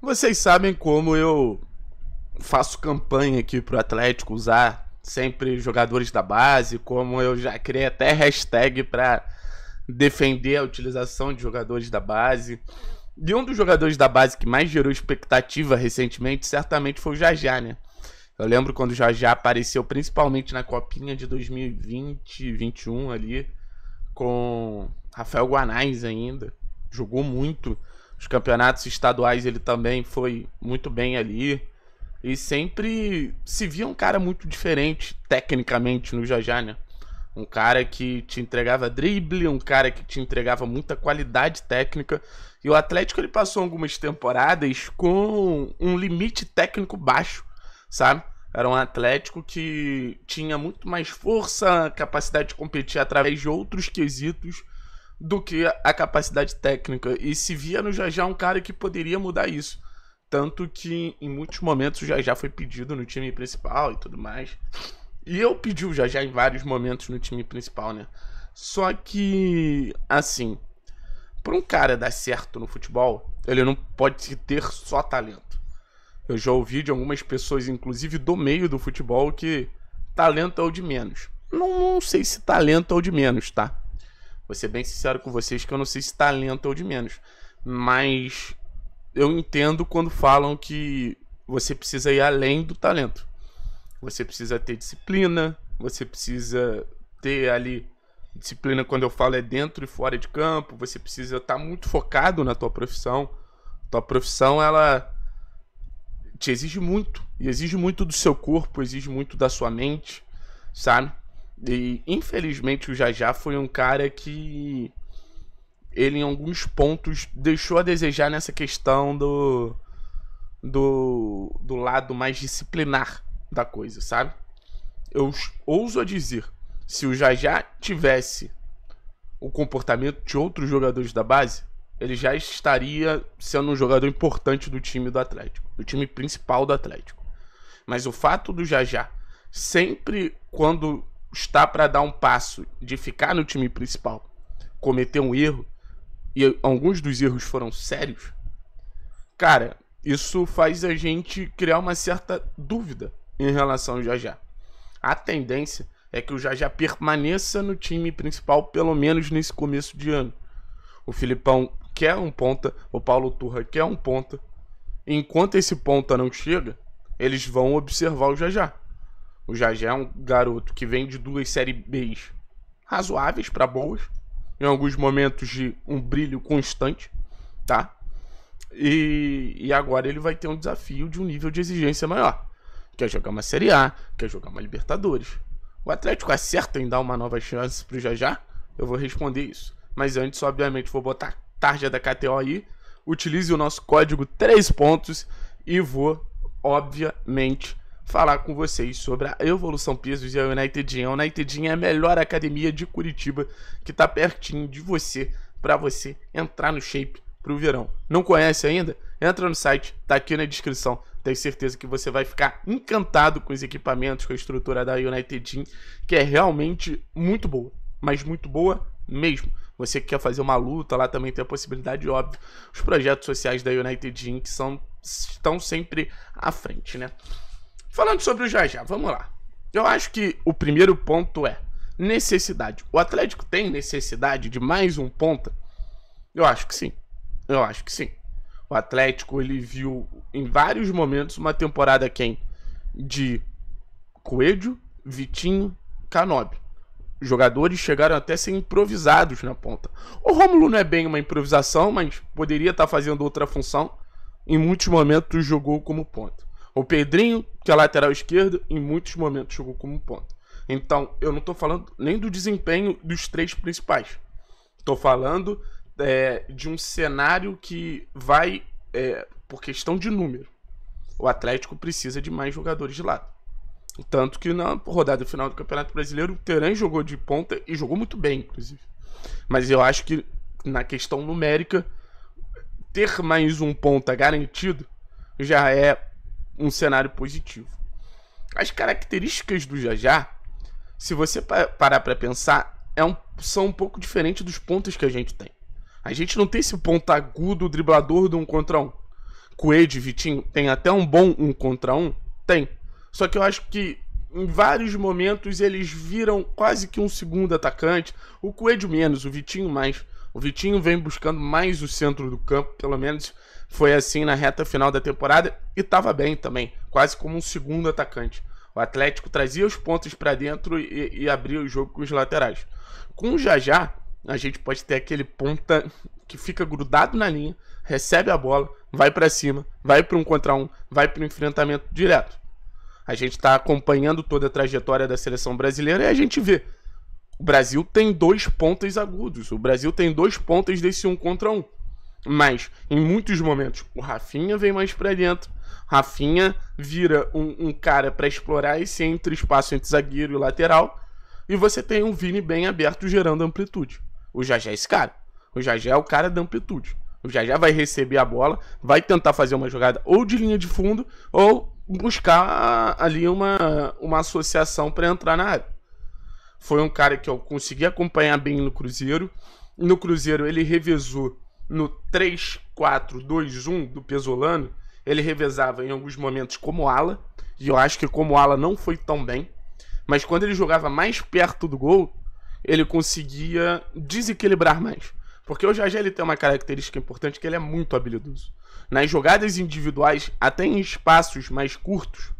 Vocês sabem como eu faço campanha aqui pro Atlético usar sempre jogadores da base, como eu já criei até hashtag para defender a utilização de jogadores da base. E um dos jogadores da base que mais gerou expectativa recentemente, certamente foi o Jajá, né? Eu lembro quando o Jajá apareceu principalmente na copinha de 2020, 21 ali, com Rafael Guanais ainda. Jogou muito os campeonatos estaduais ele também foi muito bem ali. E sempre se via um cara muito diferente tecnicamente no Jajá, né? Um cara que te entregava drible, um cara que te entregava muita qualidade técnica. E o Atlético ele passou algumas temporadas com um limite técnico baixo, sabe? Era um Atlético que tinha muito mais força, capacidade de competir através de outros quesitos do que a capacidade técnica. E se via no Jajá um cara que poderia mudar isso. Tanto que em muitos momentos o Jajá foi pedido no time principal e tudo mais. E eu pedi o Jajá em vários momentos no time principal, né? Só que, assim, para um cara dar certo no futebol, ele não pode ter só talento. Eu já ouvi de algumas pessoas, inclusive do meio do futebol, que talento é o de menos. Não, não sei se talento é o de menos, tá? Vou ser bem sincero com vocês que eu não sei se talento é ou de menos. Mas eu entendo quando falam que você precisa ir além do talento. Você precisa ter disciplina, você precisa ter ali. Disciplina, quando eu falo, é dentro e fora de campo. Você precisa estar tá muito focado na tua profissão. Tua profissão, ela te exige muito. E exige muito do seu corpo, exige muito da sua mente, sabe? E infelizmente o Jajá foi um cara que ele em alguns pontos deixou a desejar nessa questão do do, do lado mais disciplinar da coisa, sabe? Eu ouso a dizer, se o Jajá tivesse o comportamento de outros jogadores da base, ele já estaria sendo um jogador importante do time do Atlético, do time principal do Atlético. Mas o fato do Jajá sempre quando está para dar um passo de ficar no time principal, cometer um erro, e alguns dos erros foram sérios, cara, isso faz a gente criar uma certa dúvida em relação ao Jajá. A tendência é que o Jajá permaneça no time principal, pelo menos nesse começo de ano. O Filipão quer um ponta, o Paulo Turra quer um ponta. Enquanto esse ponta não chega, eles vão observar o Jajá. O Jajé é um garoto que vem de duas séries Bs razoáveis para boas, em alguns momentos de um brilho constante, tá? E, e, agora ele vai ter um desafio de um nível de exigência maior. Quer jogar uma Série A, quer jogar uma Libertadores. O Atlético acerta em dar uma nova chance pro Jajá? Eu vou responder isso. Mas antes, obviamente, vou botar tarja da KTO aí. Utilize o nosso código 3 pontos e vou, obviamente, falar com vocês sobre a Evolução Pesos e a United Gym. A United Gym é a melhor academia de Curitiba que está pertinho de você para você entrar no shape para o verão. Não conhece ainda? Entra no site, tá aqui na descrição. Tenho certeza que você vai ficar encantado com os equipamentos, com a estrutura da United Gym, que é realmente muito boa, mas muito boa mesmo. Você que quer fazer uma luta, lá também tem a possibilidade, óbvio. Os projetos sociais da United Gym que são, estão sempre à frente, né? Falando sobre o já vamos lá. Eu acho que o primeiro ponto é necessidade. O Atlético tem necessidade de mais um ponta? Eu acho que sim. Eu acho que sim. O Atlético ele viu em vários momentos uma temporada quem de Coelho, Vitinho, Canobi. Jogadores chegaram até a ser improvisados na ponta. O Rômulo não é bem uma improvisação, mas poderia estar tá fazendo outra função. Em muitos momentos jogou como ponta. O Pedrinho, que é lateral esquerdo, em muitos momentos jogou como ponta. Então, eu não estou falando nem do desempenho dos três principais. Estou falando é, de um cenário que vai é, por questão de número. O Atlético precisa de mais jogadores de lado. Tanto que na rodada final do Campeonato Brasileiro, o Teran jogou de ponta e jogou muito bem, inclusive. Mas eu acho que na questão numérica, ter mais um ponta garantido já é um cenário positivo. As características do Jajá, se você parar para pensar, é um, são um pouco diferentes dos pontos que a gente tem. A gente não tem esse ponto agudo, driblador do um contra um. Coed, Vitinho, tem até um bom um contra um? Tem. Só que eu acho que em vários momentos eles viram quase que um segundo atacante. O Coelho menos, o Vitinho mais. O Vitinho vem buscando mais o centro do campo, pelo menos foi assim na reta final da temporada e estava bem também, quase como um segundo atacante. O Atlético trazia os pontos para dentro e, e, abria o jogo com os laterais. Com o Jajá, a gente pode ter aquele ponta que fica grudado na linha, recebe a bola, vai para cima, vai para um contra um, vai para o enfrentamento direto. A gente está acompanhando toda a trajetória da seleção brasileira e a gente vê o Brasil tem dois pontas agudos. O Brasil tem dois pontas desse um contra um. Mas, em muitos momentos, o Rafinha vem mais para dentro. Rafinha vira um, um cara para explorar esse entre espaço entre zagueiro e lateral. E você tem um Vini bem aberto gerando amplitude. O Jajé é esse cara. O Jajé é o cara da amplitude. O Jajé vai receber a bola, vai tentar fazer uma jogada ou de linha de fundo ou buscar ali uma, uma associação para entrar na área. Foi um cara que eu consegui acompanhar bem no Cruzeiro. No Cruzeiro ele revezou no 3-4-2-1 do Pesolano. Ele revezava em alguns momentos como ala. E eu acho que como ala não foi tão bem. Mas quando ele jogava mais perto do gol, ele conseguia desequilibrar mais. Porque o Jajé ele tem uma característica importante que ele é muito habilidoso. Nas jogadas individuais, até em espaços mais curtos,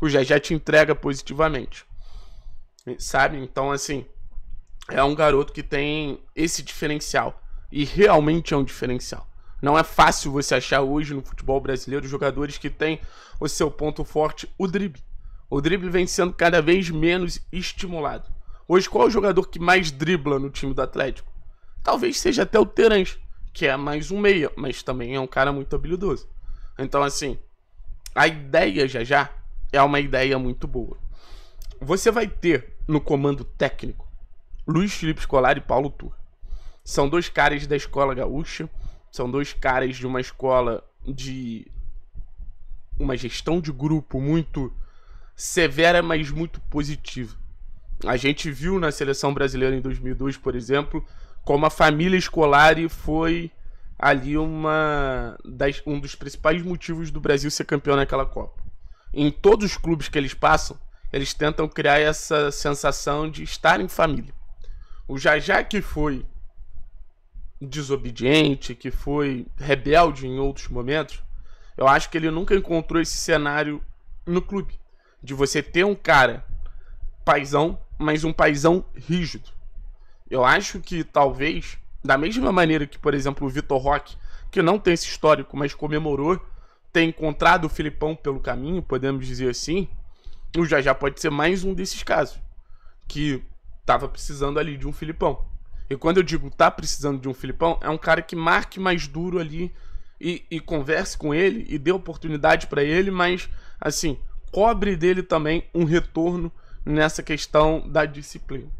o Jajé te entrega positivamente. Sabe? Então, assim, é um garoto que tem esse diferencial. E realmente é um diferencial. Não é fácil você achar hoje no futebol brasileiro jogadores que têm o seu ponto forte, o drible. O drible vem sendo cada vez menos estimulado. Hoje, qual é o jogador que mais dribla no time do Atlético? Talvez seja até o Terence que é mais um meia, mas também é um cara muito habilidoso. Então, assim, a ideia já já é uma ideia muito boa. Você vai ter no comando técnico Luiz Felipe Scolari e Paulo Tur. São dois caras da escola gaúcha, são dois caras de uma escola de uma gestão de grupo muito severa, mas muito positiva. A gente viu na seleção brasileira em 2002, por exemplo, como a família Scolari foi ali uma das, um dos principais motivos do Brasil ser campeão naquela Copa. Em todos os clubes que eles passam, eles tentam criar essa sensação de estar em família. O Jajá que foi desobediente, que foi rebelde em outros momentos, eu acho que ele nunca encontrou esse cenário no clube. De você ter um cara paisão, mas um paisão rígido. Eu acho que talvez, da mesma maneira que, por exemplo, o Vitor Roque, que não tem esse histórico, mas comemorou ter encontrado o Filipão pelo caminho, podemos dizer assim, o já pode ser mais um desses casos. Que tava precisando ali de um Filipão. E quando eu digo tá precisando de um Filipão, é um cara que marque mais duro ali e, e converse com ele e dê oportunidade para ele, mas assim, cobre dele também um retorno nessa questão da disciplina.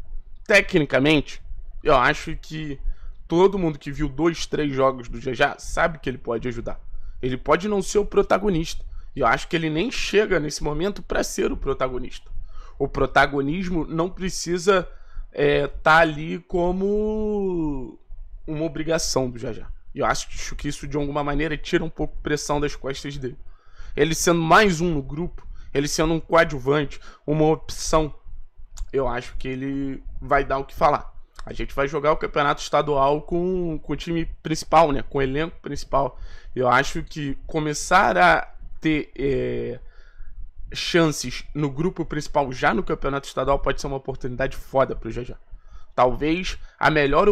Tecnicamente, eu acho que todo mundo que viu dois, três jogos do Já sabe que ele pode ajudar. Ele pode não ser o protagonista, e eu acho que ele nem chega nesse momento para ser o protagonista. O protagonismo não precisa estar é, tá ali como uma obrigação do Jajá. E eu acho que isso de alguma maneira tira um pouco pressão das costas dele. Ele sendo mais um no grupo, ele sendo um coadjuvante, uma opção, eu acho que ele vai dar o que falar. A gente vai jogar o campeonato estadual com, com o time principal, né? Com o elenco principal. Eu acho que começar a, ter é, chances no grupo principal já no campeonato estadual pode ser uma oportunidade foda pro GG. Talvez a melhor,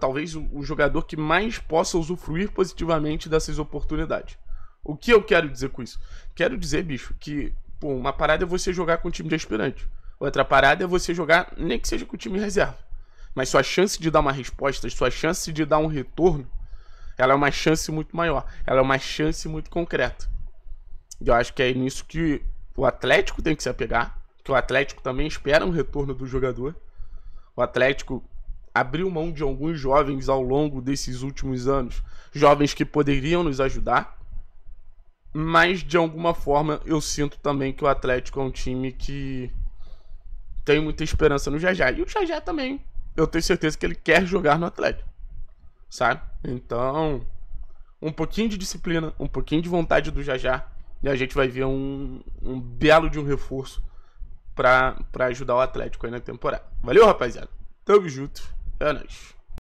talvez o, jogador que mais possa usufruir positivamente dessas oportunidades. O que eu quero dizer com isso? Quero dizer, bicho, que pô, uma parada é você jogar com o time de aspirante. Outra parada é você jogar, nem que seja com o time reserva. Mas sua chance de dar uma resposta, sua chance de dar um retorno, ela é uma chance muito maior. Ela é uma chance muito concreta. E eu acho que é nisso que o Atlético tem que se apegar, que o Atlético também espera um retorno do jogador. O Atlético abriu mão de alguns jovens ao longo desses últimos anos, jovens que poderiam nos ajudar. Mas de alguma forma eu sinto também que o Atlético é um time que tem muita esperança no Jajá. E o Jajá também, eu tenho certeza que ele quer jogar no Atlético. Sabe? Então, um pouquinho de disciplina, um pouquinho de vontade do Jajá, e a gente vai ver um, um belo de um reforço para ajudar o Atlético aí na temporada. Valeu, rapaziada. Tamo junto. É nóis.